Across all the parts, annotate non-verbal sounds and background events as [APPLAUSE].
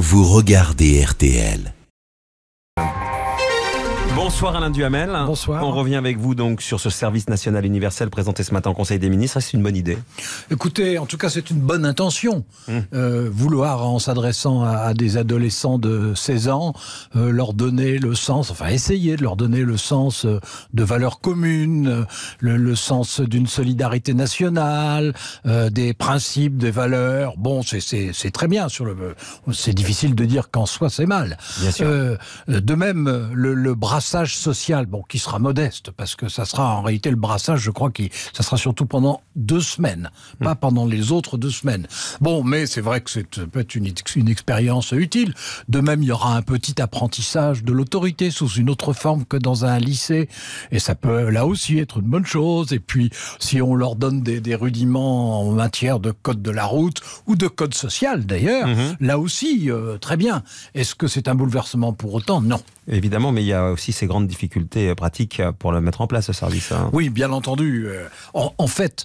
vous regardez RTL. Bonsoir Alain Duhamel. Bonsoir. On revient avec vous donc sur ce service national universel présenté ce matin au Conseil des ministres. Est-ce une bonne idée Écoutez, en tout cas, c'est une bonne intention. Mmh. Euh, vouloir, en s'adressant à, des adolescents de 16 ans, euh, leur donner le sens, enfin essayer de leur donner le sens euh, de valeurs communes, le, sens d'une solidarité nationale, des principes, des valeurs. Bon, c'est très bien. c'est difficile de dire qu'en soi c'est mal. de même, le brassage social, bon, qui sera modeste, parce que ça sera en réalité le brassage, je crois, qui, ça sera surtout pendant deux semaines, hmm. pas pendant les autres deux semaines. Bon, mais c'est vrai que c'est peut-être une, expérience utile. De même, il y aura un petit apprentissage de l'autorité sous une autre forme que dans un lycée, et ça peut là aussi être une bonne chose. Et puis, si on leur donne des, rudiments en matière de code de la route ou de code social, d'ailleurs, hmm. là aussi, euh, très bien. Est-ce que c'est un bouleversement pour autant Non. Évidemment, mais il y a aussi ces grandes difficultés euh, pratiques euh, pour le mettre en place, ce service. Hein. Oui, bien entendu. Euh, en, fait,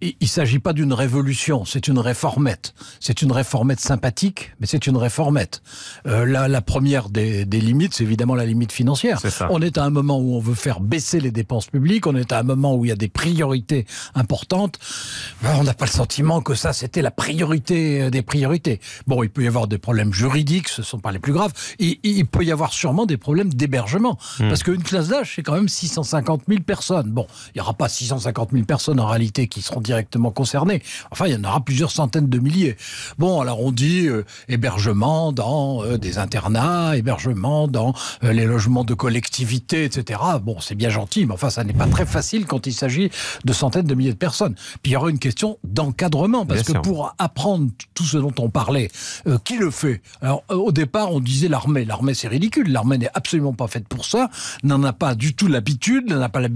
il ne s'agit pas d'une révolution, c'est une réformette. C'est une réformette sympathique, mais c'est une réformette. la, première des, limites, c'est évidemment la limite financière. on est à un moment où on veut faire baisser les dépenses publiques, on est à un moment où il y a des priorités importantes. Bah, on n'a pas le sentiment que ça, c'était la priorité des priorités. Bon, il peut y avoir des problèmes juridiques, ce ne sont pas les plus graves. il peut y avoir sûrement des problèmes d'hébergement. Hmm. Parce qu'une classe d'âge, c'est quand même 650 000 personnes. Bon, il n'y aura pas 650 000 personnes en réalité qui seront directement concernées. Enfin, il y en aura plusieurs centaines de milliers. Bon, alors on dit euh, hébergement dans euh, des internats, hébergement dans euh, les logements de collectivité, etc. Bon, c'est bien gentil, mais enfin, ça n'est pas très facile quand il s'agit de centaines de milliers de personnes. Puis il y aura une question d'encadrement, parce que pour apprendre tout ce dont on parlait, qui le fait Alors, au départ, on disait l'armée. L'armée, c'est ridicule. L'armée absolument pas faite pour ça, n'en a pas du tout l'habitude, n'en a pas la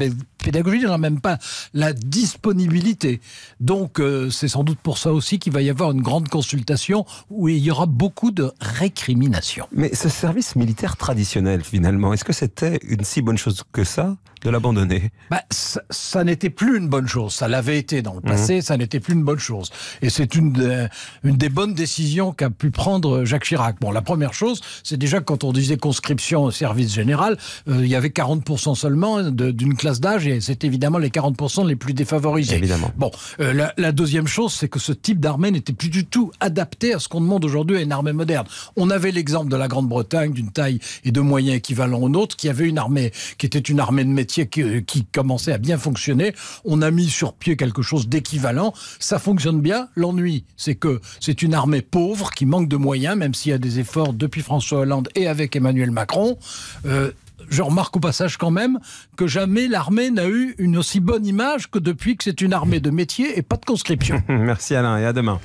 pédagogie, n'en a même pas la disponibilité. Donc euh, c'est sans doute pour ça aussi qu'il va y avoir une grande consultation où il y aura beaucoup de récriminations. Mais ce service militaire traditionnel finalement, est-ce que c'était une si bonne chose que ça de l'abandonner bah, Ça, n'était plus une bonne chose. Ça l'avait été dans le passé, mhm. ça n'était plus une bonne chose. Et c'est une, une des bonnes décisions qu'a pu prendre Jacques Chirac. Bon, la première chose, c'est déjà quand on disait conscription au service général, euh, il y avait 40% seulement d'une classe d'âge et c'est évidemment les 40% les plus défavorisés. Évidemment. Bon, euh, la, deuxième chose, c'est que ce type d'armée n'était plus du tout adapté à ce qu'on demande aujourd'hui à une armée moderne. On avait l'exemple de la Grande-Bretagne d'une taille et de moyens équivalents aux nôtres qui avait une armée qui était une armée de métier euh, qui, commençait à bien fonctionner. On a mis sur pied quelque chose d'équivalent. Ça fonctionne bien. L'ennui, c'est que c'est une armée pauvre qui manque de moyens, même s'il y a des efforts depuis François Hollande et avec Emmanuel Macron. Euh, je remarque au passage quand même que jamais l'armée n'a eu une aussi bonne image que depuis que c'est une armée de métier et pas de conscription. [LAUGHS] Merci Alain et à demain.